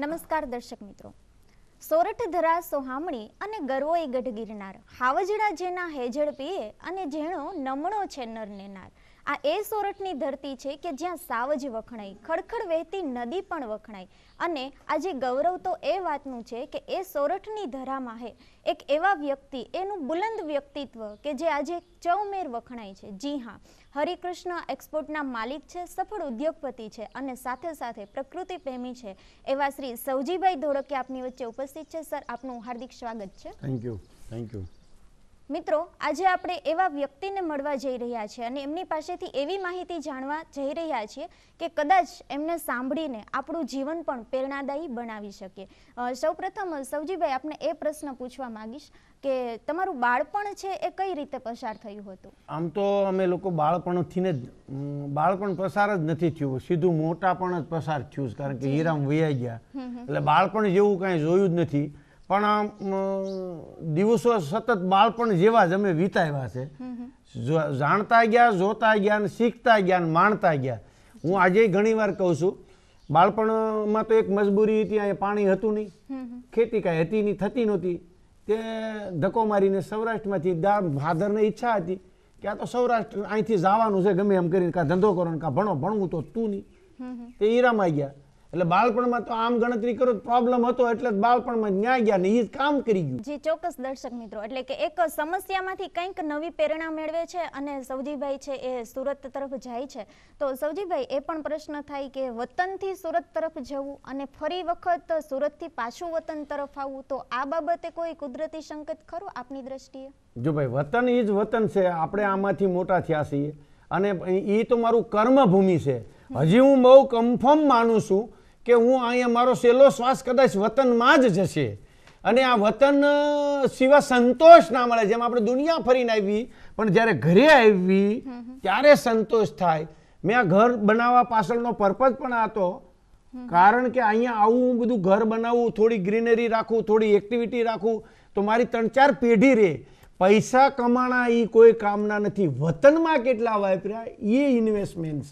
નમસ્કાર દર્શક મિત્રો સોરઠ ધરા સોહામણી અને ગરવોએ ગઢ ગિરનાર હાવજડા જેના હેજડ પીએ અને જેણો નમણો છે નરને નાર આ એ સોરઠની ધરતી છે કે જ્યાં સાવજ વખણાઈ ખડખડ વહેતી નદી પણ વખણાઈ અને આજે ગૌરવ તો એ વાતનું છે કે એ સોરઠની ધરામાં હે એક એવા વ્યક્તિ એનું બુલંદ વ્યક્તિત્વ કે જે આજે ચૌમેર વખણાય છે જી હા હરિકૃષ્ણ એક્સપોર્ટના માલિક છે સફળ ઉદ્યોગપતિ છે અને સાથે સાથે પ્રકૃતિ પ્રેમી છે એવા શ્રી સૌજીભાઈ ધોળકિયા આપની વચ્ચે ઉપસ્થિત છે સર આપનું હાર્દિક સ્વાગત છે થેન્ક યુ થેન્ક યુ મિત્રો આજે આપણે એવા વ્યક્તિને મળવા જઈ રહ્યા છીએ અને એમની પાસેથી એવી માહિતી જાણવા જઈ રહ્યા છીએ કે કદાચ એમને સાંભળીને આપણું જીવન પણ પ્રેરણાદાયી બનાવી શકીએ સૌપ્રથમ સૌજીભાઈ આપણે એ પ્રશ્ન પૂછવા માંગીશ કે તમારું બાળપણ છે એ કઈ રીતે પસાર થયું હતું આમ તો અમે લોકો બાળપણથી જ બાળપણ પસાર જ નથી થયું સીધું મોટાપણ જ પસાર થયું કારણ કે હીરામ વૈયા ગયા એટલે બાળપણ જેવું કાંઈ જોયું જ નથી પણ દિવસો સતત બાળપણ જેવા જ અમે વિતાવ્યા છે જાણતા ગયા જોતા ગયા ને શીખતા ગયા ને માણતા ગયા હું આજે ઘણીવાર કહું છું બાળપણમાં તો એક મજબૂરી હતી અહીંયા પાણી હતું નહીં ખેતી કાંઈ હતી નહીં થતી નહોતી તે ધક્કો મારીને સૌરાષ્ટ્રમાંથી દા ફાધરને ઈચ્છા હતી કે આ તો સૌરાષ્ટ્ર અહીંથી જવાનું છે ગમે એમ કરીને કાં ધંધો કરો ને કાં ભણો ભણવું તો તું નહીં તે ઈરામાં ગયા એટલે બાળપણમાં તો આમ ગણતરી કરો પ્રોબ્લેમ હતો એટલે બાળપણમાં ન્યા ગયા ને એ કામ કરી ગયું જે ચોક્કસ દર્શક મિત્રો એટલે કે એક સમસ્યામાંથી કંઈક નવી પ્રેરણા મેળવે છે અને સૌજીભાઈ છે એ સુરત તરફ જાય છે તો સૌજીભાઈ એ પણ પ્રશ્ન થાય કે વતનથી સુરત તરફ જવું અને ફરી વખત સુરતથી પાછું વતન તરફ આવવું તો આ બાબતે કોઈ કુદરતી સંકેત ખરો આપની દ્રષ્ટિએ જો ભાઈ વતન એ જ વતન છે આપણે આમાંથી મોટા થયા છીએ અને એ તો મારું કર્મભૂમિ છે હજી હું બહુ કન્ફર્મ માનું છું કે હું અહીંયા મારો સહેલો શ્વાસ કદાચ વતનમાં જ જશે અને આ વતન સિવાય સંતોષ ના મળે જેમ આપણે દુનિયા ફરીને આવી પણ જ્યારે ઘરે આવી ત્યારે સંતોષ થાય મેં આ ઘર બનાવવા પાછળનો પર્પઝ પણ હતો કારણ કે અહીંયા આવું બધું ઘર બનાવવું થોડી ગ્રીનરી રાખવું થોડી એક્ટિવિટી રાખવું તો મારી ત્રણ ચાર પેઢી રહે પૈસા કમાણા એ કોઈ કામના નથી વતનમાં કેટલા વાપર્યા એ ઇન્વેસ્ટમેન્ટ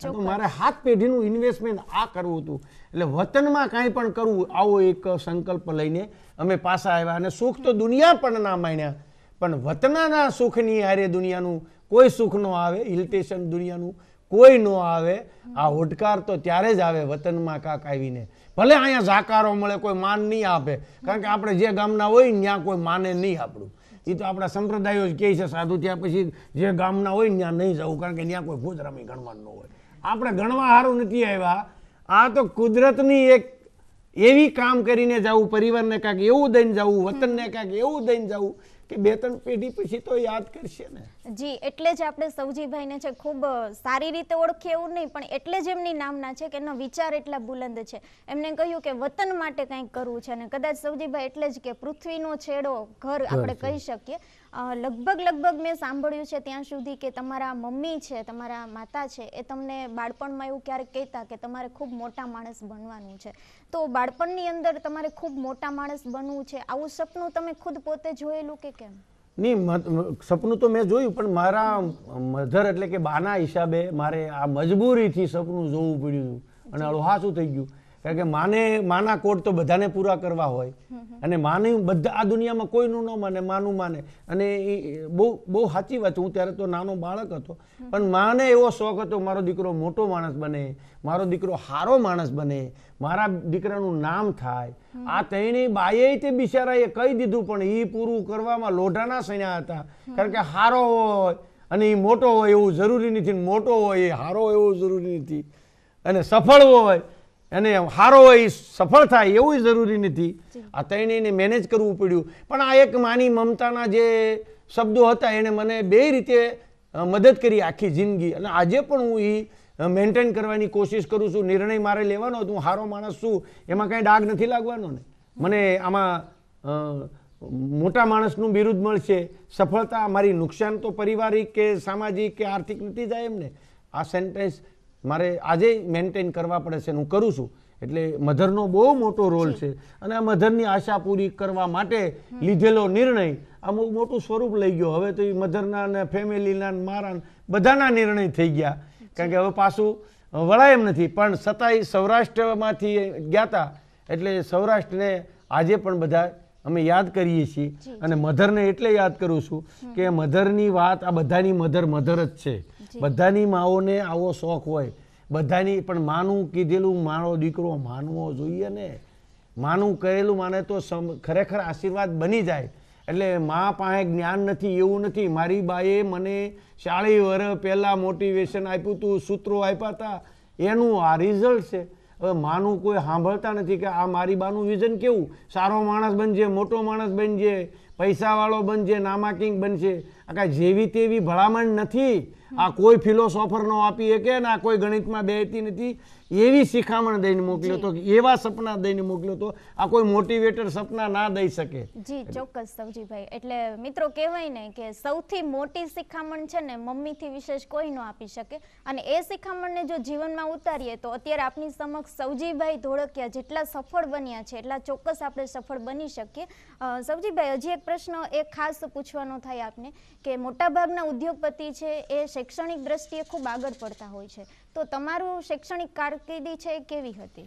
છે મારે હાથ પેઢીનું ઇન્વેસ્ટમેન્ટ આ કરવું હતું એટલે વતનમાં કાંઈ પણ કરવું આવો એક સંકલ્પ લઈને અમે પાછા આવ્યા અને સુખ તો દુનિયા પણ ના માણ્યા પણ વતનાના સુખની હારે દુનિયાનું કોઈ સુખ ન આવે ઇલ્ટેશન દુનિયાનું કોઈ ન આવે આ હોટકાર તો ત્યારે જ આવે વતનમાં કાક આવીને ભલે અહીંયા ઝાકારો મળે કોઈ માન નહીં આપે કારણ કે આપણે જે ગામના હોય ત્યાં કોઈ માને નહીં આપણું એ તો આપણા સંપ્રદાયો જ કહે છે સાધુ ત્યાં પછી જે ગામના હોય ત્યાં નહીં જવું કારણ કે ત્યાં કોઈ ભૂતરામી ગણવાનું હોય આપણે ગણવા સારું નથી આવ્યા આ તો કુદરતની એક એવી કામ કરીને જવું પરિવારને કાંઈક એવું દઈને જવું વતનને કાંઈક એવું દઈને જવું એટલે જ આપણે સૌજીભાઈને છે ખૂબ સારી રીતે ઓળખે એવું નહીં પણ એટલે જ એમની નામના છે કે એનો વિચાર એટલા બુલંદ છે એમને કહ્યું કે વતન માટે કઈક કરવું છે અને કદાચ સૌજીભાઈ એટલે જ કે પૃથ્વી નો છેડો ઘર આપણે કહી શકીએ લગભગ લગભગ મેં સાંભળ્યું છે ત્યાં સુધી કે તમારા મમ્મી છે તમારા માતા છે એ તમને બાળપણમાં એવું ક્યારેક કહેતા કે તમારે ખૂબ મોટા માણસ બનવાનું છે તો બાળપણની અંદર તમારે ખૂબ મોટા માણસ બનવું છે આવું સપનું તમે ખુદ પોતે જોયેલું કે કેમ નહીં સપનું તો મેં જોયું પણ મારા મધર એટલે કે બાના હિસાબે મારે આ મજબૂરીથી સપનું જોવું પડ્યું અને અળહાસું થઈ ગયું કારણ કે માને માના કોડ તો બધાને પૂરા કરવા હોય અને માને બધા આ દુનિયામાં કોઈનું ન માને માનું માને અને એ બહુ બહુ સાચી વાત હું ત્યારે તો નાનો બાળક હતો પણ માને એવો શોખ હતો મારો દીકરો મોટો માણસ બને મારો દીકરો સારો માણસ બને મારા દીકરાનું નામ થાય આ તેણે બાએ તે બિચારાએ કહી દીધું પણ એ પૂરું કરવામાં લોઢાના સૈના હતા કારણ કે હારો હોય અને એ મોટો હોય એવું જરૂરી નથી મોટો હોય એ હારો એવો જરૂરી નથી અને સફળ હોય અને હારો એ સફળ થાય એવું જરૂરી નથી આ ત્રણેયને મેનેજ કરવું પડ્યું પણ આ એક માની મમતાના જે શબ્દો હતા એણે મને બે રીતે મદદ કરી આખી જિંદગી અને આજે પણ હું એ મેન્ટેન કરવાની કોશિશ કરું છું નિર્ણય મારે લેવાનો હું હારો માણસ છું એમાં કાંઈ ડાઘ નથી લાગવાનો ને મને આમાં મોટા માણસનું બિરુદ મળશે સફળતા મારી નુકસાન તો પારિવારિક કે સામાજિક કે આર્થિક નથી જાય એમને આ સેન્ટેન્સ મારે આજે મેન્ટેન કરવા પડે છે હું કરું છું એટલે મધરનો બહુ મોટો રોલ છે અને આ મધરની આશા પૂરી કરવા માટે લીધેલો નિર્ણય અમુક મોટું સ્વરૂપ લઈ ગયો હવે તો એ મધરના ને ફેમિલીના મારા બધાના નિર્ણય થઈ ગયા કારણ કે હવે પાછું વળાય એમ નથી પણ છતાંય સૌરાષ્ટ્રમાંથી ગયા હતા એટલે સૌરાષ્ટ્રને આજે પણ બધા અમે યાદ કરીએ છીએ અને મધરને એટલે યાદ કરું છું કે મધરની વાત આ બધાની મધર મધર જ છે બધાની માઓને આવો શોખ હોય બધાની પણ માનું કીધેલું મારો દીકરો માનવો જોઈએ ને માનું કહેલું માને તો ખરેખર આશીર્વાદ બની જાય એટલે મા પાસે જ્ઞાન નથી એવું નથી મારી બાએ મને ચાળી વર્ષ પહેલાં મોટિવેશન આપ્યું હતું સૂત્રો આપ્યા હતા એનું આ રિઝલ્ટ છે હવે માનું કોઈ સાંભળતા નથી કે આ મારી બાનું વિઝન કેવું સારો માણસ બનજે મોટો માણસ બનજે પૈસાવાળો બનજે નામાકિંગ બનશે આ કાંઈ જેવી તેવી ભલામણ નથી આ કોઈ ફિલોસોફરનો આપી શકે ને આ કોઈ ગણિતમાં બેહતી નથી એવી શિખામણ દઈને મોકલ્યો તો એવા સપના દઈને મોકલ્યો તો આ કોઈ મોટિવેટર સપના ના દઈ શકે જી ચોક્કસ સૌજીભાઈ એટલે મિત્રો કહેવાય ને કે સૌથી મોટી શિખામણ છે ને મમ્મીથી વિશેષ કોઈ ન આપી શકે અને એ શિખામણને જો જીવનમાં ઉતારીએ તો અત્યારે આપની સમક્ષ સવજીભાઈ ધોળકિયા જેટલા સફળ બન્યા છે એટલા ચોક્કસ આપણે સફળ બની શકીએ સૌજીભાઈ હજી એક પ્રશ્ન એ ખાસ પૂછવાનો થાય આપને કે મોટાભાગના ઉદ્યોગપતિ છે એ શૈક્ષણિક દ્રષ્ટિએ ખૂબ આગળ પડતા હોય છે તો તમારું શૈક્ષણિક કાર્ય કારકિર્દી છે કેવી હતી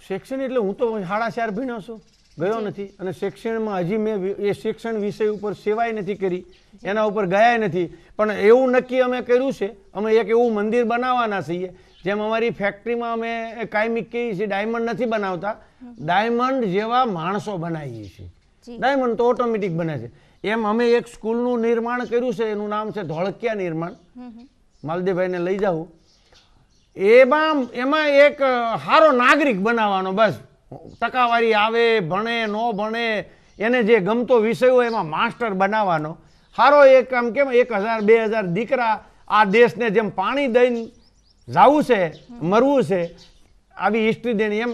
શિક્ષણ એટલે હું તો સાડા ચાર ભણ્યો છું ગયો નથી અને શિક્ષણમાં હજી મેં એ શિક્ષણ વિષય ઉપર સેવાય નથી કરી એના ઉપર ગયા નથી પણ એવું નક્કી અમે કર્યું છે અમે એક એવું મંદિર બનાવવાના છીએ જેમ અમારી ફેક્ટરીમાં અમે કાયમિક કહીએ છીએ ડાયમંડ નથી બનાવતા ડાયમંડ જેવા માણસો બનાવીએ છીએ ડાયમંડ તો ઓટોમેટિક બને છે એમ અમે એક સ્કૂલનું નિર્માણ કર્યું છે એનું નામ છે ધોળકિયા નિર્માણ માલદેવભાઈને લઈ જાઉં એમાં એમાં એક સારો નાગરિક બનાવવાનો બસ ટકાવારી આવે ભણે ન ભણે એને જે ગમતો વિષય હોય એમાં માસ્ટર બનાવવાનો સારો એક આમ કેમ એક હજાર બે હજાર દીકરા આ દેશને જેમ પાણી દઈને જાવું છે મરવું છે આવી હિસ્ટ્રી દઈને એમ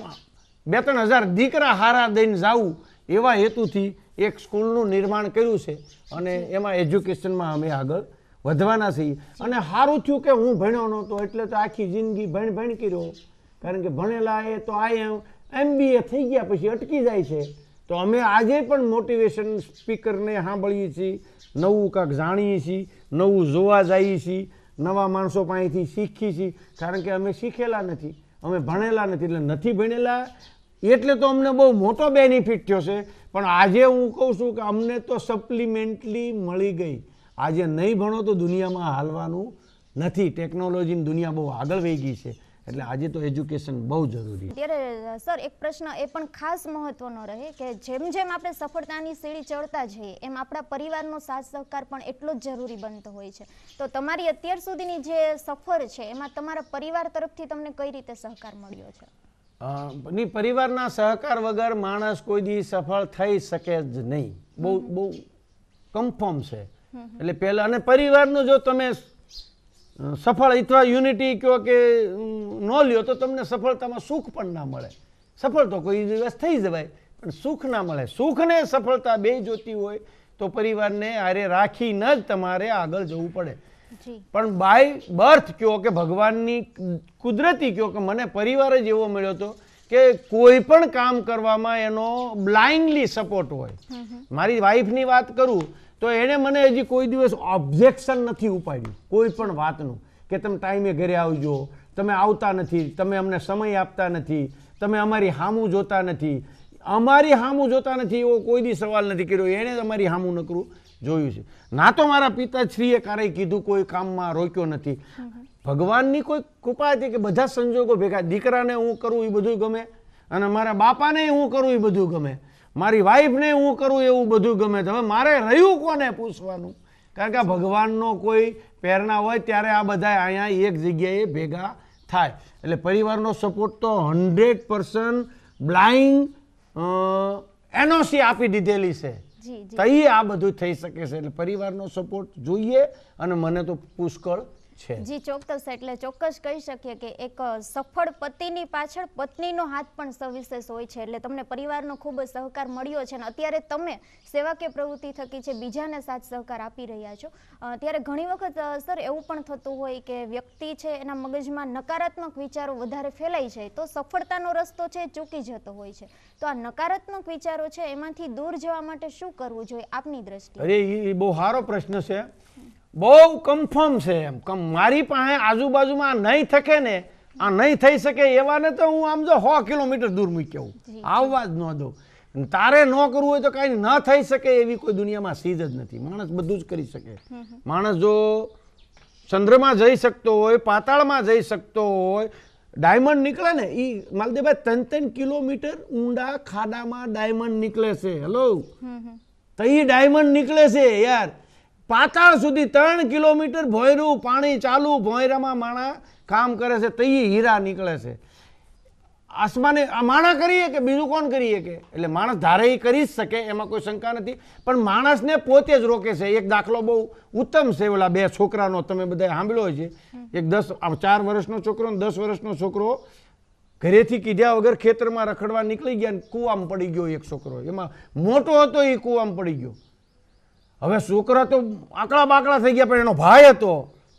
બે ત્રણ હજાર દીકરા હારા દઈને જાવું એવા હેતુથી એક સ્કૂલનું નિર્માણ કર્યું છે અને એમાં એજ્યુકેશનમાં અમે આગળ વધવાના છીએ અને સારું થયું કે હું ભણ્યો નહોતો એટલે તો આખી જિંદગી ભણ ભણ કર્યો કારણ કે ભણેલા એ તો આ એમ બી એ થઈ ગયા પછી અટકી જાય છે તો અમે આજે પણ મોટિવેશન સ્પીકરને સાંભળીએ છીએ નવું કાંક જાણીએ છીએ નવું જોવા જઈએ છીએ નવા માણસો પાસેથી શીખી છીએ કારણ કે અમે શીખેલા નથી અમે ભણેલા નથી એટલે નથી ભણેલા એટલે તો અમને બહુ મોટો બેનિફિટ થયો છે પણ આજે હું કહું છું કે અમને તો સપ્લિમેન્ટલી મળી ગઈ આજે નહીં ભણો તો દુનિયામાં હાલવાનું નથી ટેકનોલોજીની દુનિયા બહુ આગળ વહી ગઈ છે એટલે આજે તો એજ્યુકેશન બહુ જરૂરી અત્યારે સર એક પ્રશ્ન એ પણ ખાસ મહત્વનો રહે કે જેમ જેમ આપણે સફળતાની સીડી ચડતા જઈએ એમ આપણા પરિવારનો સાથ સહકાર પણ એટલો જ જરૂરી બનતો હોય છે તો તમારી અત્યાર સુધીની જે સફર છે એમાં તમારા પરિવાર તરફથી તમને કઈ રીતે સહકાર મળ્યો છે ની પરિવારના સહકાર વગર માણસ કોઈ દી સફળ થઈ શકે જ નહીં બહુ બહુ કન્ફર્મ છે એટલે પહેલાં અને પરિવારનું જો તમે સફળ અથવા યુનિટી કહો કે ન લ્યો તો તમને સફળતામાં સુખ પણ ના મળે સફળ તો કોઈ દિવસ થઈ જવાય પણ સુખ ના મળે સુખ સફળતા બે જોતી હોય તો પરિવારને આરે રાખીને જ તમારે આગળ જવું પડે પણ બાય બર્થ કયો કે ભગવાનની કુદરતી કયો કે મને પરિવાર જ એવો મળ્યો હતો કે કોઈ પણ કામ કરવામાં એનો બ્લાઇન્ડલી સપોર્ટ હોય મારી વાઈફની વાત કરું તો એણે મને હજી કોઈ દિવસ ઓબ્જેક્શન નથી ઉપાડ્યું કોઈ પણ વાતનું કે તમે ટાઈમે ઘરે આવજો તમે આવતા નથી તમે અમને સમય આપતા નથી તમે અમારી હામું જોતા નથી અમારી હામું જોતા નથી એવો કોઈ દી સવાલ નથી કર્યો એણે અમારી હામું નકરું જોયું છે ના તો મારા પિતાશ્રીએ ક્યારેય કીધું કોઈ કામમાં રોક્યો નથી ભગવાનની કોઈ કૃપા હતી કે બધા સંજોગો ભેગા દીકરાને હું કરું એ બધું ગમે અને મારા બાપાને હું કરું એ બધું ગમે મારી વાઈફને હું કરું એવું બધું ગમે તમે મારે રહ્યું કોને પૂછવાનું કારણ કે ભગવાનનો કોઈ પ્રેરણા હોય ત્યારે આ બધા અહીંયા એક જગ્યાએ ભેગા થાય એટલે પરિવારનો સપોર્ટ તો હંડ્રેડ પર્સન્ટ બ્લાઇન્ડ એનઓસી આપી દીધેલી છે તો આ બધું થઈ શકે છે એટલે પરિવારનો સપોર્ટ જોઈએ અને મને તો પુષ્કળ જી ચોક્કસ એટલે ચોક્કસ કહી શકીએ કે એક સફળ પતિની પાછળ પત્નીનો હાથ પણ સવિશેષ હોય છે એટલે તમને પરિવારનો ખૂબ જ સહકાર મળ્યો છે અને અત્યારે તમે સેવાકીય પ્રવૃત્તિ થકી છે બીજાને સાથ સહકાર આપી રહ્યા છો ત્યારે ઘણી વખત સર એવું પણ થતું હોય કે વ્યક્તિ છે એના મગજમાં નકારાત્મક વિચારો વધારે ફેલાય જાય તો સફળતાનો રસ્તો છે ચૂકી જતો હોય છે તો આ નકારાત્મક વિચારો છે એમાંથી દૂર જવા માટે શું કરવું જોઈએ આપની દ્રષ્ટિએ અરે એ બહુ સારો પ્રશ્ન છે બહુ કન્ફર્મ છે એમ મારી પાસે આજુબાજુમાં નહીં થકે ને આ નહીં થઈ શકે એવાને તો હું આમ જો સો કિલોમીટર દૂર મૂક્યો આવવા જ ન દઉં તારે ન કરવું હોય તો કાંઈ ન થઈ શકે એવી કોઈ દુનિયામાં ચીજ જ નથી માણસ બધું જ કરી શકે માણસ જો ચંદ્રમાં જઈ શકતો હોય પાતાળમાં જઈ શકતો હોય ડાયમંડ નીકળે ને એ માલદેવભાઈ ત્રણ ત્રણ કિલોમીટર ઊંડા ખાડામાં ડાયમંડ નીકળે છે હેલો તો એ ડાયમંડ નીકળે છે યાર પાતાળ સુધી ત્રણ કિલોમીટર ભોયરું પાણી ચાલુ ભોયરામાં માણા કામ કરે છે તઈ હીરા નીકળે છે આસમાને આ માણસ કરીએ કે બીજું કોણ કરીએ કે એટલે માણસ ધારે કરી જ શકે એમાં કોઈ શંકા નથી પણ માણસને પોતે જ રોકે છે એક દાખલો બહુ ઉત્તમ છે ઓલા બે છોકરાનો તમે બધા સાંભળ્યો છે એક દસ આમ ચાર વર્ષનો છોકરો ને દસ વર્ષનો છોકરો ઘરેથી કીધ્યા વગર ખેતરમાં રખડવા નીકળી ગયા ને કૂવામાં પડી ગયો એક છોકરો એમાં મોટો હતો એ કૂવામાં પડી ગયો હવે છોકરા તો આકડા બાકડા થઈ ગયા પણ એનો ભાઈ હતો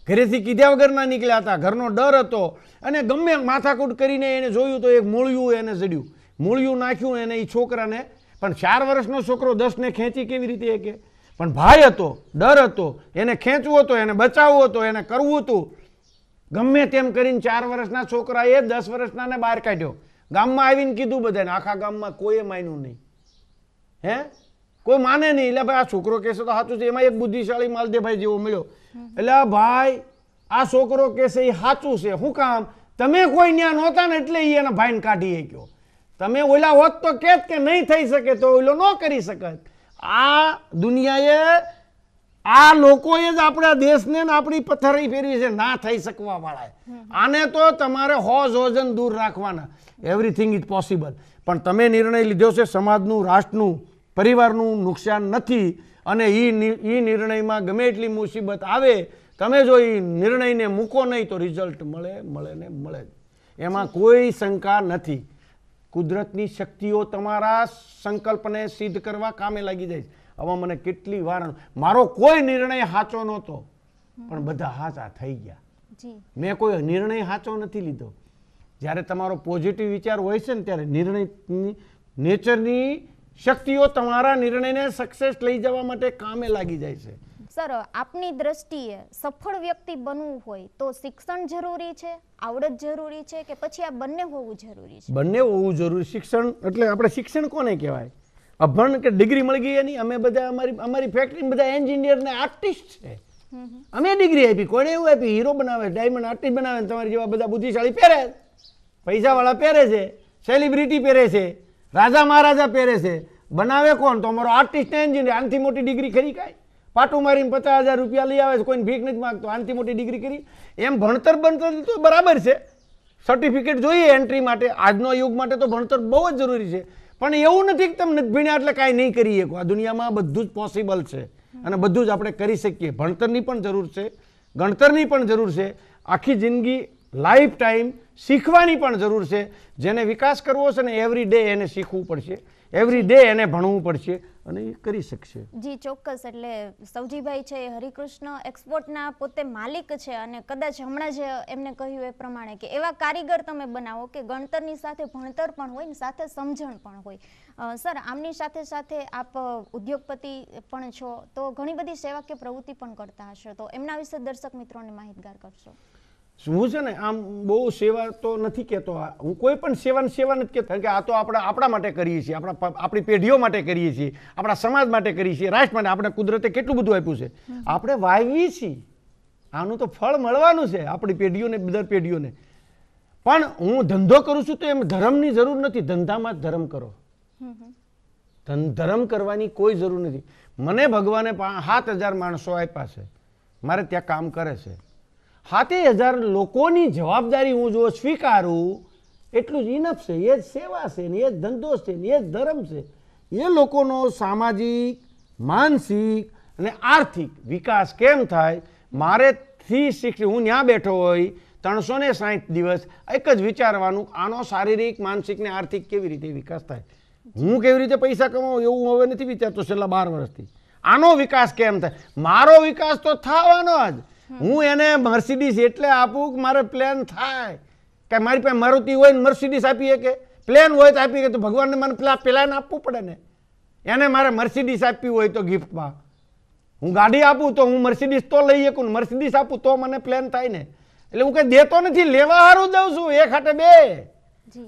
ઘરેથી કીધા વગરના નીકળ્યા હતા ઘરનો ડર હતો અને ગમે માથાકૂટ કરીને એને જોયું તો એક મૂળિયું એને જડ્યું મૂળિયું નાખ્યું એને એ છોકરાને પણ ચાર વર્ષનો છોકરો દસને ખેંચી કેવી રીતે એ કે પણ ભાઈ હતો ડર હતો એને ખેંચવો હતો એને બચાવવો હતો એને કરવું હતું ગમે તેમ કરીને ચાર વર્ષના છોકરાએ દસ વર્ષનાને બહાર કાઢ્યો ગામમાં આવીને કીધું બધાને આખા ગામમાં કોઈએ માન્યું નહીં હે કોઈ માને નહીં એટલે ભાઈ આ છોકરો કહેશે તો સાચું છે એમાં એક બુદ્ધિશાળી માલદેભાઈ જેવો મળ્યો એટલે ભાઈ આ છોકરો કહેશે એ સાચું છે શું કામ તમે કોઈ ન્યા નહોતા ને એટલે એ એના ભાઈને કાઢી ગયો તમે ઓલા હોત તો કેત કે નહીં થઈ શકે તો ઓલો ન કરી શકત આ દુનિયાએ આ લોકોએ જ આપણા દેશને આપણી પથ્થરી ફેરવી છે ના થઈ શકવા વાળા આને તો તમારે હોજ હોજન દૂર રાખવાના એવરીથિંગ ઇઝ પોસિબલ પણ તમે નિર્ણય લીધો છે સમાજનું રાષ્ટ્રનું પરિવારનું નુકસાન નથી અને એ એ નિર્ણયમાં ગમે એટલી મુસીબત આવે તમે જો એ નિર્ણયને મૂકો નહીં તો રિઝલ્ટ મળે મળે ને મળે એમાં કોઈ શંકા નથી કુદરતની શક્તિઓ તમારા સંકલ્પને સિદ્ધ કરવા કામે લાગી જાય છે હવે મને કેટલી વાર મારો કોઈ નિર્ણય સાચો નહોતો પણ બધા હાચા થઈ ગયા મેં કોઈ નિર્ણય સાચો નથી લીધો જ્યારે તમારો પોઝિટિવ વિચાર હોય છે ને ત્યારે નિર્ણય નેચરની શક્તિઓ તમારા નિર્ણયને સક્સેસ લઈ જવા માટે કામે લાગી જાય છે સર આપની દ્રષ્ટિએ સફળ વ્યક્તિ બનવું હોય તો શિક્ષણ જરૂરી છે આવડત જરૂરી છે કે પછી આ બંને હોવું જરૂરી છે બંને હોવું જરૂરી શિક્ષણ એટલે આપણે શિક્ષણ કોને કહેવાય અભણ કે ડિગ્રી મળી ગઈ એની અમે બધા અમારી અમારી ફેક્ટરી બધા એન્જિનિયર ને આર્ટિસ્ટ છે અમે ડિગ્રી આપી કોને એવું આપી હીરો બનાવે ડાયમંડ આર્ટિસ્ટ બનાવે તમારી જેવા બધા બુદ્ધિશાળી પહેરે પૈસાવાળા પહેરે છે સેલિબ્રિટી પહેરે છે રાજા મહારાજા પહેરે છે બનાવે કોણ તો અમારો આર્ટિસ્ટ એન્જિનિયર આનથી મોટી ડિગ્રી ખરી કાંઈ પાટું મારીને પચાસ હજાર રૂપિયા લઈ આવે છે કોઈને ભીખ નથી માગતો આનથી મોટી ડિગ્રી કરી એમ ભણતર ભણતર તો બરાબર છે સર્ટિફિકેટ જોઈએ એન્ટ્રી માટે આજનો યુગ માટે તો ભણતર બહુ જ જરૂરી છે પણ એવું નથી કે તમે નથી ભણ્યા એટલે કાંઈ નહીં કરી શકો આ દુનિયામાં બધું જ પોસિબલ છે અને બધું જ આપણે કરી શકીએ ભણતરની પણ જરૂર છે ગણતરની પણ જરૂર છે આખી જિંદગી લાઈફ ટાઈમ શીખવાની પણ જરૂર છે જેને વિકાસ કરવો છે ને એવરી ડે એને શીખવું પડશે એવરી ડે એને ભણવું પડશે અને એ કરી શકશે જી ચોક્કસ એટલે સૌજીભાઈ છે હરિકૃષ્ણ એક્સપોર્ટના પોતે માલિક છે અને કદાચ હમણાં જ એમને કહ્યું એ પ્રમાણે કે એવા કારીગર તમે બનાવો કે ગણતરની સાથે ભણતર પણ હોય ને સાથે સમજણ પણ હોય સર આમની સાથે સાથે આપ ઉદ્યોગપતિ પણ છો તો ઘણી બધી સેવાકીય પ્રવૃત્તિ પણ કરતા હશો તો એમના વિશે દર્શક મિત્રોને માહિતગાર કરશો હું છે ને આમ બહુ સેવા તો નથી કહેતો હું કોઈ પણ સેવાને સેવા નથી કહેતો કારણ કે આ તો આપણે આપણા માટે કરીએ છીએ આપણા આપણી પેઢીઓ માટે કરીએ છીએ આપણા સમાજ માટે કરીએ છીએ રાષ્ટ્ર માટે આપણે કુદરતે કેટલું બધું આપ્યું છે આપણે વાવીએ છીએ આનું તો ફળ મળવાનું છે આપણી પેઢીઓને બધા પેઢીઓને પણ હું ધંધો કરું છું તો એમ ધર્મની જરૂર નથી ધંધામાં જ ધર્મ કરો ધર્મ કરવાની કોઈ જરૂર નથી મને ભગવાને સાત હજાર માણસો આપ્યા છે મારે ત્યાં કામ કરે છે સાતે હજાર લોકોની જવાબદારી હું જો સ્વીકારું એટલું જ ઇનફ છે એ જ સેવા છે ને એ જ ધંધો છે ને એ જ ધર્મ છે એ લોકોનો સામાજિક માનસિક અને આર્થિક વિકાસ કેમ થાય મારે થ્રી સિક્સટી હું ત્યાં બેઠો હોય ત્રણસો ને સાહીઠ દિવસ એક જ વિચારવાનું આનો શારીરિક માનસિક ને આર્થિક કેવી રીતે વિકાસ થાય હું કેવી રીતે પૈસા કમાવું એવું હવે નથી વિચારતો છેલ્લા બાર વર્ષથી આનો વિકાસ કેમ થાય મારો વિકાસ તો થવાનો જ હું એને મર્સિડીઝ એટલે આપું કે મારે પ્લેન થાય કે મારી પાસે મારુતિ હોય ને મર્સિડીઝ આપીએ કે પ્લેન હોય તો આપીએ તો ભગવાનને મને પેલા પ્લેન આપવું પડે ને એને મારે મર્સિડીઝ આપવી હોય તો ગિફ્ટમાં હું ગાડી આપું તો હું મર્સિડીઝ તો લઈ શકું મર્સિડીઝ આપું તો મને પ્લેન થાય ને એટલે હું કંઈ દેતો નથી લેવા હારું દઉં છું એક હાટે બે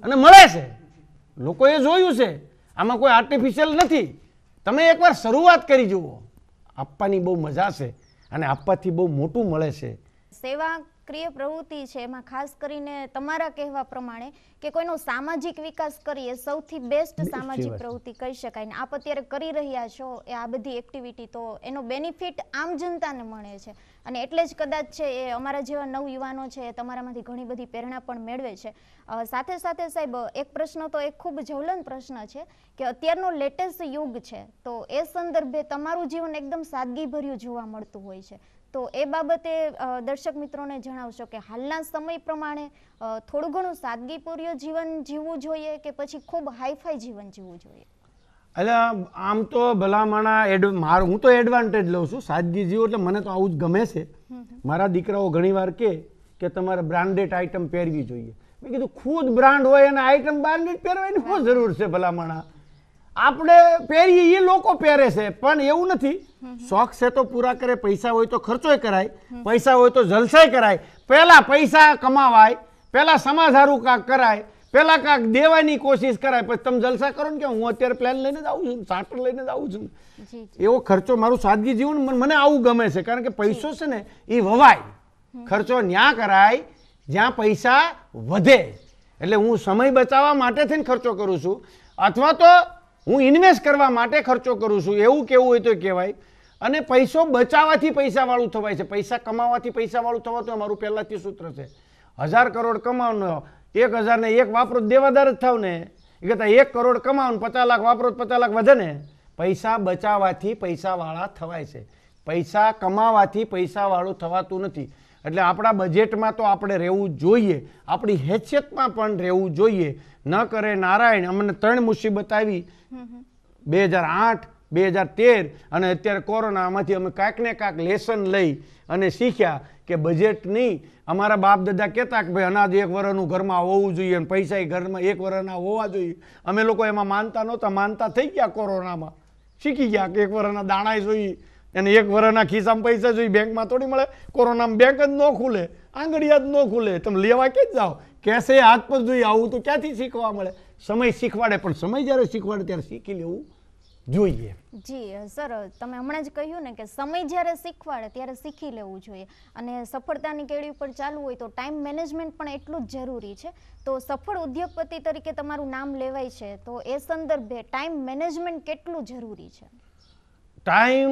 અને મળે છે લોકોએ જોયું છે આમાં કોઈ આર્ટિફિશિયલ નથી તમે એકવાર શરૂઆત કરી જુઓ આપવાની બહુ મજા છે અને આપવાથી બહુ મોટું મળે છે સેવા સક્રિય પ્રવૃત્તિ છે એમાં ખાસ કરીને તમારા કહેવા પ્રમાણે કે કોઈનો સામાજિક વિકાસ કરીએ સૌથી બેસ્ટ સામાજિક પ્રવૃત્તિ કહી શકાય ને આપ અત્યારે કરી રહ્યા છો એ આ બધી એક્ટિવિટી તો એનો બેનિફિટ આમ જનતાને મળે છે અને એટલે જ કદાચ છે એ અમારા જેવા નવ યુવાનો છે એ તમારામાંથી ઘણી બધી પ્રેરણા પણ મેળવે છે સાથે સાથે સાહેબ એક પ્રશ્ન તો એક ખૂબ જવલન પ્રશ્ન છે કે અત્યારનો લેટેસ્ટ યુગ છે તો એ સંદર્ભે તમારું જીવન એકદમ સાદગીભર્યું જોવા મળતું હોય છે તો એ બાબતે દર્શક મિત્રોને જણાવશો કે હાલના સમય પ્રમાણે થોડું ઘણું સાદગીપૂર્ય જીવન જીવવું જોઈએ કે પછી ખૂબ હાઈફાઈ જીવન જીવવું જોઈએ એટલે આમ તો ભલામણા એડ મારું હું તો એડવાન્ટેજ લઉં છું સાદગી જીવો એટલે મને તો આવું જ ગમે છે મારા દીકરાઓ ઘણીવાર કહે કે તમારે બ્રાન્ડેડ આઇટમ પહેરવી જોઈએ મેં કીધું ખુદ બ્રાન્ડ હોય અને આઇટમ બ્રાન્ડેડ પહેરવાની બહુ જરૂર છે ભલામણા આપણે પહેરીએ એ લોકો પહેરે છે પણ એવું નથી શોખ છે તો પૂરા કરે પૈસા હોય તો ખર્ચોય કરાય પૈસા હોય તો જલસાય કરાય પહેલાં પૈસા કમાવાય પહેલાં સમાધારું કાંક કરાય પહેલાં કાંક દેવાની કોશિશ કરાય પછી તમે જલસા કરો ને કે હું અત્યારે પ્લાન લઈને જ આવું છું ચાર્ટર લઈને જ આવું છું એવો ખર્ચો મારું સાદગી જીવન મને આવું ગમે છે કારણ કે પૈસો છે ને એ વવાય ખર્ચો ન્યા કરાય જ્યાં પૈસા વધે એટલે હું સમય બચાવવા માટે થઈને ખર્ચો કરું છું અથવા તો હું ઇન્વેસ્ટ કરવા માટે ખર્ચો કરું છું એવું કેવું હોય તો કહેવાય અને પૈસો બચાવવાથી પૈસાવાળું થવાય છે પૈસા કમાવાથી પૈસાવાળું થવાતું અમારું પહેલાંથી સૂત્ર છે હજાર કરોડ કમાવનો એક હજારને એક વાપરો દેવાદાર જ થાવ ને એ કરતાં એક કરોડ કમાવને પચાસ લાખ વાપરો પચાસ લાખ વધે ને પૈસા બચાવવાથી પૈસાવાળા થવાય છે પૈસા કમાવાથી પૈસાવાળું થવાતું નથી એટલે આપણા બજેટમાં તો આપણે રહેવું જોઈએ આપણી હેસિયતમાં પણ રહેવું જોઈએ ન કરે નારાયણ અમને ત્રણ મુસીબત આવી બે હજાર આઠ બે હજાર તેર અને અત્યારે કોરોનામાંથી અમે કાંઈક ને કાંઈક લેસન લઈ અને શીખ્યા કે બજેટ નહીં અમારા બાપ દાદા કહેતા કે ભાઈ અનાજ એક વર્ષનું ઘરમાં હોવું જોઈએ અને પૈસા ઘરમાં એક વર્ષના હોવા જોઈએ અમે લોકો એમાં માનતા નહોતા માનતા થઈ ગયા કોરોનામાં શીખી ગયા કે એક વર્ષના દાણા જોઈએ એને એક વર્ષના ખિસ્સામાં પૈસા જોઈ બેંકમાં થોડી મળે કોરોનામાં બેંક જ ન ખુલે આંગળીયા જ ન ખુલે તમે લેવા કે જ જાઓ કેસે હાથ પર જોઈએ આવું તો ક્યાંથી શીખવા મળે સમય શીખવાડે પણ સમય જ્યારે શીખવાડે ત્યારે શીખી લેવું જોઈએ જી સર તમે હમણાં જ કહ્યું ને કે સમય જ્યારે શીખવાડે ત્યારે શીખી લેવું જોઈએ અને સફળતાની કેડી ઉપર ચાલવું હોય તો ટાઈમ મેનેજમેન્ટ પણ એટલું જ જરૂરી છે તો સફળ ઉદ્યોગપતિ તરીકે તમારું નામ લેવાય છે તો એ સંદર્ભે ટાઈમ મેનેજમેન્ટ કેટલું જરૂરી છે ટાઈમ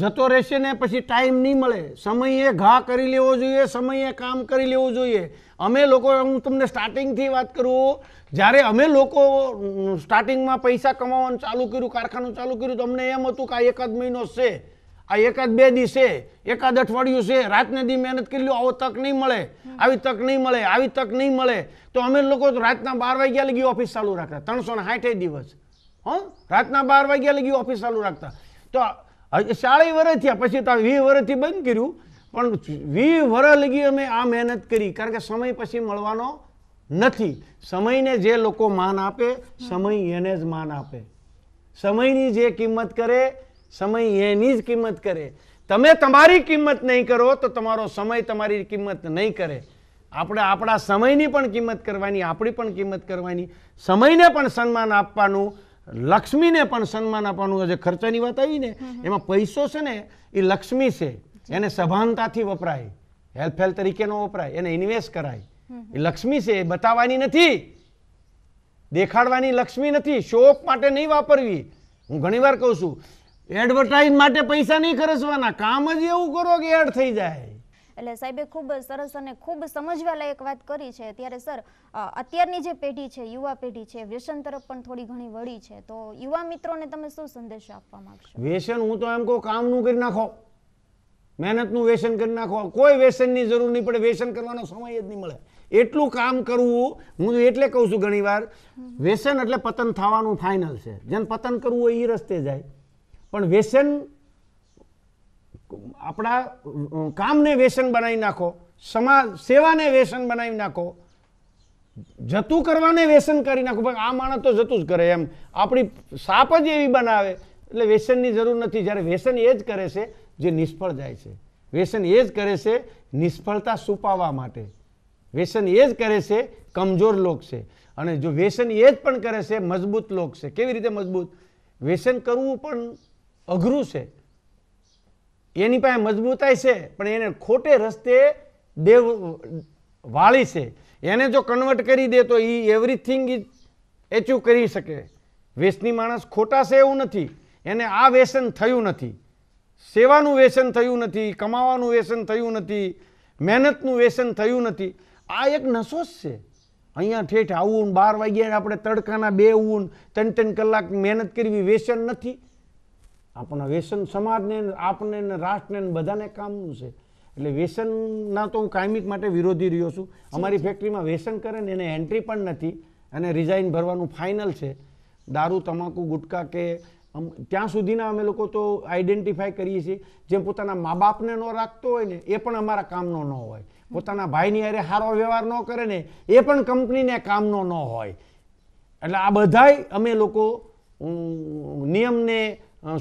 જતો રહેશે ને પછી ટાઈમ નહીં મળે સમયે ઘા કરી લેવો જોઈએ સમયે કામ કરી લેવું જોઈએ અમે લોકો હું તમને સ્ટાર્ટિંગથી વાત કરું જ્યારે અમે લોકો સ્ટાર્ટિંગમાં પૈસા કમાવાનું ચાલુ કર્યું કારખાનું ચાલુ કર્યું તો અમને એમ હતું કે આ એકાદ મહિનો છે આ એકાદ બે દિવસે એકાદ અઠવાડિયું છે રાતને દી મહેનત કરી લો આવો તક નહીં મળે આવી તક નહીં મળે આવી તક નહીં મળે તો અમે લોકો રાતના બાર વાગ્યા લગી ઓફિસ ચાલુ રાખતા ત્રણસો ને સાઠે દિવસ હં રાતના બાર વાગ્યા લગી ઓફિસ ચાલુ રાખતા તો સાડી વર્ષ થયા પછી તો વીસ વર્ષથી બંધ કર્યું પણ વી વર્ષ લગી અમે આ મહેનત કરી કારણ કે સમય પછી મળવાનો નથી સમયને જે લોકો માન આપે સમય એને જ માન આપે સમયની જે કિંમત કરે સમય એની જ કિંમત કરે તમે તમારી કિંમત નહીં કરો તો તમારો સમય તમારી કિંમત નહીં કરે આપણે આપણા સમયની પણ કિંમત કરવાની આપણી પણ કિંમત કરવાની સમયને પણ સન્માન આપવાનું લક્ષ્મીને પણ સન્માન આપવાનું જે ખર્ચાની વાત આવી ને એમાં પૈસો છે ને એ લક્ષ્મી છે એને સભાનતાથી વપરાય હેલ્પ હેલ્પ તરીકેનો વપરાય એને ઇન્વેસ્ટ કરાય એ લક્ષ્મી છે એ બતાવવાની નથી દેખાડવાની લક્ષ્મી નથી શોખ માટે નહીં વાપરવી હું ઘણીવાર કહું છું એડવર્ટાઇઝ માટે પૈસા નહીં ખર્ચવાના કામ જ એવું કરો કે એડ થઈ જાય એટલે સાહેબે ખૂબ સરસ અને ખૂબ સમજવાલાયક વાત કરી છે ત્યારે સર અત્યારની જે પેઢી છે યુવા પેઢી છે વ્યસન તરફ પણ થોડી ઘણી વળી છે તો યુવા મિત્રોને તમે શું સંદેશ આપવા માંગશો વ્યસન હું તો એમ કહું કામનું કરી નાખો મહેનતનું વ્યસન કરી નાખો કોઈ વ્યસનની જરૂર નહીં પડે વ્યસન કરવાનો સમય જ નહીં મળે એટલું કામ કરવું હું એટલે કહું છું ઘણીવાર વ્યસન એટલે પતન થવાનું ફાઇનલ છે જેને પતન કરવું હોય એ રસ્તે જાય પણ વ્યસન આપણા કામને વ્યસન બનાવી નાખો સમાજ સેવાને વ્યસન બનાવી નાખો જતું કરવાને વ્યસન કરી નાખો પણ આ માણસ તો જતું જ કરે એમ આપણી સાપ જ એવી બનાવે એટલે વ્યસનની જરૂર નથી જ્યારે વ્યસન એ જ કરે છે જે નિષ્ફળ જાય છે વ્યસન એ જ કરે છે નિષ્ફળતા સુપાવવા માટે વ્યસન એ જ કરે છે કમજોર લોક છે અને જો વ્યસન એ જ પણ કરે છે મજબૂત લોક છે કેવી રીતે મજબૂત વ્યસન કરવું પણ અઘરું છે એની પાસે મજબૂતાઈ છે પણ એને ખોટે રસ્તે દેવ વાળી છે એને જો કન્વર્ટ કરી દે તો એ એવરીથિંગ ઇઝ એચીવ કરી શકે વેસની માણસ ખોટા છે એવું નથી એને આ વ્યસન થયું નથી સેવાનું વ્યસન થયું નથી કમાવાનું વ્યસન થયું નથી મહેનતનું વ્યસન થયું નથી આ એક નશો જ છે અહીંયા ઠેઠ આવું બાર વાગ્યા આપણે તડકાના બે ઊન ત્રણ ત્રણ કલાક મહેનત કરવી વ્યસન નથી આપણા વ્યસન સમાજને આપને ને રાષ્ટ્રને બધાને કામનું છે એટલે વ્યસનના તો હું કાયમિક માટે વિરોધી રહ્યો છું અમારી ફેક્ટરીમાં વ્યસન કરે ને એને એન્ટ્રી પણ નથી અને રિઝાઇન ભરવાનું ફાઇનલ છે દારૂ તમાકુ ગુટકા કે ત્યાં સુધીના અમે લોકો તો આઈડેન્ટિફાઈ કરીએ છીએ જેમ પોતાના મા બાપને ન રાખતો હોય ને એ પણ અમારા કામનો ન હોય પોતાના ભાઈની અરે સારો વ્યવહાર ન કરે ને એ પણ કંપનીને કામનો ન હોય એટલે આ બધાય અમે લોકો નિયમને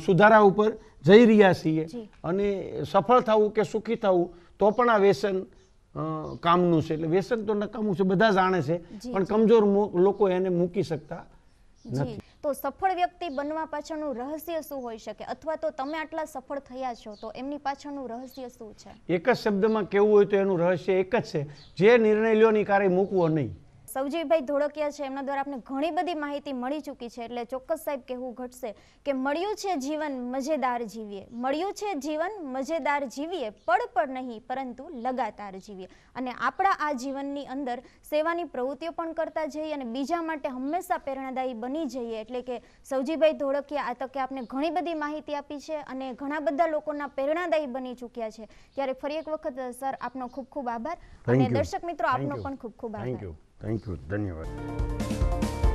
સુધારા ઉપર જઈ રહ્યા છીએ અને સફળ થવું કે સુખી થવું તો પણ આ વ્યસન કામનું છે એટલે વ્યસન તો નકામું છે બધા જાણે છે પણ કમજોર લોકો એને મૂકી શકતા નથી તો સફળ વ્યક્તિ બનવા પાછળનું રહસ્ય શું હોઈ શકે અથવા તો તમે આટલા સફળ થયા છો તો એમની પાછળનું રહસ્ય શું છે એક જ શબ્દમાં કેવું હોય તો એનું રહસ્ય એક જ છે જે નિર્ણય લ્યો ની કારે મૂકવો નહીં સૌજીભાઈ ધોળકિયા છે એમના દ્વારા આપણે ઘણી બધી માહિતી મળી ચૂકી છે એટલે ચોક્કસ સાહેબ કહેવું ઘટશે કે મળ્યું છે જીવન મજેદાર જીવીએ મળ્યું છે જીવન મજેદાર જીવીએ પડ પડ નહીં પરંતુ લગાતાર જીવીએ અને આપણા આ જીવનની અંદર સેવાની પ્રવૃત્તિઓ પણ કરતા જઈએ અને બીજા માટે હંમેશા પ્રેરણાદાયી બની જઈએ એટલે કે સૌજીભાઈ ધોળકિયા આ તકે આપણે ઘણી બધી માહિતી આપી છે અને ઘણા બધા લોકોના પ્રેરણાદાયી બની ચૂક્યા છે ત્યારે ફરી એક વખત સર આપનો ખૂબ ખૂબ આભાર અને દર્શક મિત્રો આપનો પણ ખૂબ ખૂબ આભાર ಥ್ಯಾಂಕ್ ಯು ಧನ್ಯವಾದ